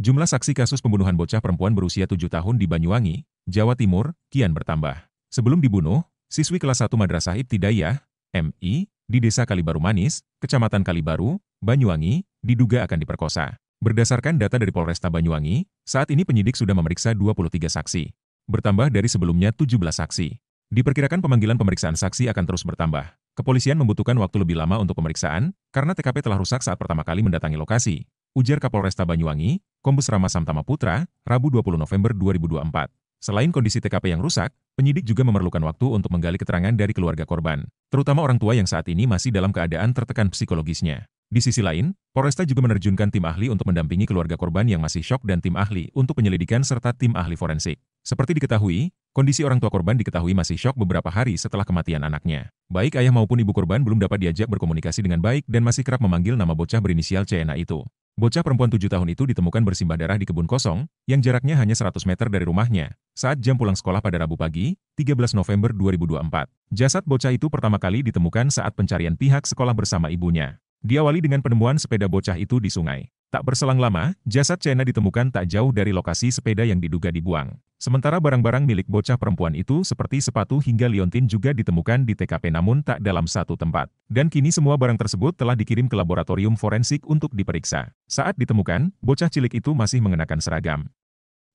Jumlah saksi kasus pembunuhan bocah perempuan berusia 7 tahun di Banyuwangi, Jawa Timur, kian bertambah. Sebelum dibunuh, siswi kelas 1 Madrasah Ibtidaiyah, MI, di Desa Kalibaru Manis, Kecamatan Kalibaru, Banyuwangi, diduga akan diperkosa. Berdasarkan data dari Polresta Banyuwangi, saat ini penyidik sudah memeriksa 23 saksi, bertambah dari sebelumnya 17 saksi. Diperkirakan pemanggilan pemeriksaan saksi akan terus bertambah. Kepolisian membutuhkan waktu lebih lama untuk pemeriksaan, karena TKP telah rusak saat pertama kali mendatangi lokasi, ujar Kapolresta Banyuwangi, Kombes Rama Samtama Putra, Rabu 20 November 2024. Selain kondisi TKP yang rusak, penyidik juga memerlukan waktu untuk menggali keterangan dari keluarga korban, terutama orang tua yang saat ini masih dalam keadaan tertekan psikologisnya. Di sisi lain, Polresta juga menerjunkan tim ahli untuk mendampingi keluarga korban yang masih shock dan tim ahli untuk penyelidikan serta tim ahli forensik. Seperti diketahui, kondisi orang tua korban diketahui masih shock beberapa hari setelah kematian anaknya. Baik ayah maupun ibu korban belum dapat diajak berkomunikasi dengan baik dan masih kerap memanggil nama bocah berinisial CNA itu. Bocah perempuan tujuh tahun itu ditemukan bersimbah darah di kebun kosong, yang jaraknya hanya 100 meter dari rumahnya, saat jam pulang sekolah pada Rabu pagi, 13 November 2024. Jasad bocah itu pertama kali ditemukan saat pencarian pihak sekolah bersama ibunya. Diawali dengan penemuan sepeda bocah itu di sungai. Tak berselang lama, jasad Chena ditemukan tak jauh dari lokasi sepeda yang diduga dibuang. Sementara barang-barang milik bocah perempuan itu seperti sepatu hingga liontin juga ditemukan di TKP namun tak dalam satu tempat. Dan kini semua barang tersebut telah dikirim ke laboratorium forensik untuk diperiksa. Saat ditemukan, bocah cilik itu masih mengenakan seragam.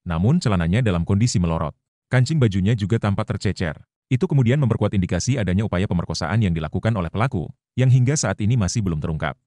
Namun celananya dalam kondisi melorot. Kancing bajunya juga tampak tercecer. Itu kemudian memperkuat indikasi adanya upaya pemerkosaan yang dilakukan oleh pelaku, yang hingga saat ini masih belum terungkap.